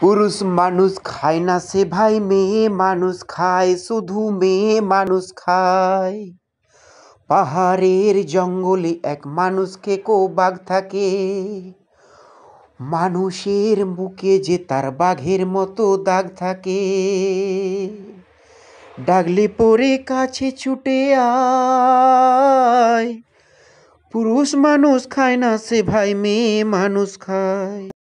পুরুষ মানুষ খায় না সে ভাই মেয়ে মানুষ খায় শুধু মেয়ে মানুষ খায় পাহাড়ের জঙ্গলে এক মানুষকে কো বাঘ থাকে মানুষের মুখে যে তার বাঘের মতো দাগ থাকে ডাকলে পরে কাছে ছুটে আয় পুরুষ মানুষ খায় না সে ভাই মেয়ে মানুষ খায়